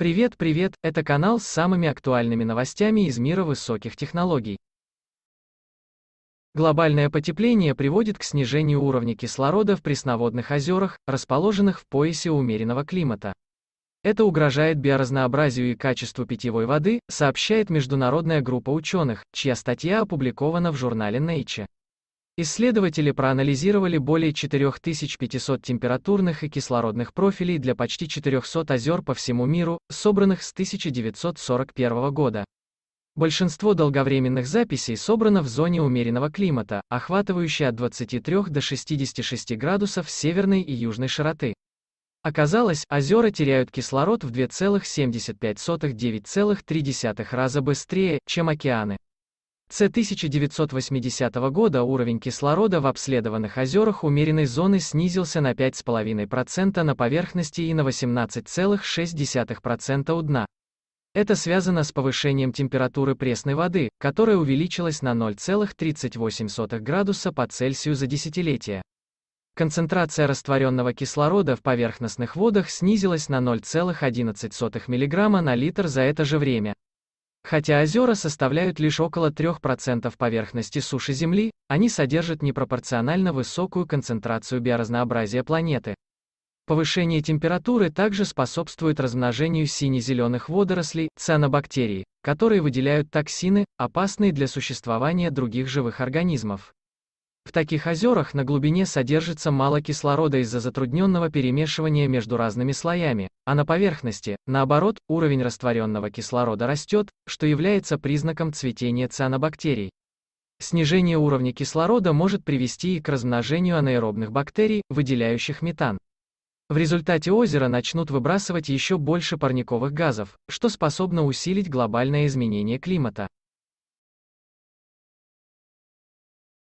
Привет, привет, это канал с самыми актуальными новостями из мира высоких технологий. Глобальное потепление приводит к снижению уровня кислорода в пресноводных озерах, расположенных в поясе умеренного климата. Это угрожает биоразнообразию и качеству питьевой воды, сообщает международная группа ученых, чья статья опубликована в журнале Nature. Исследователи проанализировали более 4500 температурных и кислородных профилей для почти 400 озер по всему миру, собранных с 1941 года. Большинство долговременных записей собрано в зоне умеренного климата, охватывающей от 23 до 66 градусов северной и южной широты. Оказалось, озера теряют кислород в 2,75-9,3 раза быстрее, чем океаны. С 1980 года уровень кислорода в обследованных озерах умеренной зоны снизился на 5,5% на поверхности и на 18,6% у дна. Это связано с повышением температуры пресной воды, которая увеличилась на 0,38 градуса по Цельсию за десятилетие. Концентрация растворенного кислорода в поверхностных водах снизилась на 0,11 мг на литр за это же время. Хотя озера составляют лишь около 3% поверхности суши Земли, они содержат непропорционально высокую концентрацию биоразнообразия планеты. Повышение температуры также способствует размножению сине-зеленых водорослей, цианобактерий, которые выделяют токсины, опасные для существования других живых организмов. В таких озерах на глубине содержится мало кислорода из-за затрудненного перемешивания между разными слоями, а на поверхности, наоборот, уровень растворенного кислорода растет, что является признаком цветения цианобактерий. Снижение уровня кислорода может привести и к размножению анаэробных бактерий, выделяющих метан. В результате озера начнут выбрасывать еще больше парниковых газов, что способно усилить глобальное изменение климата.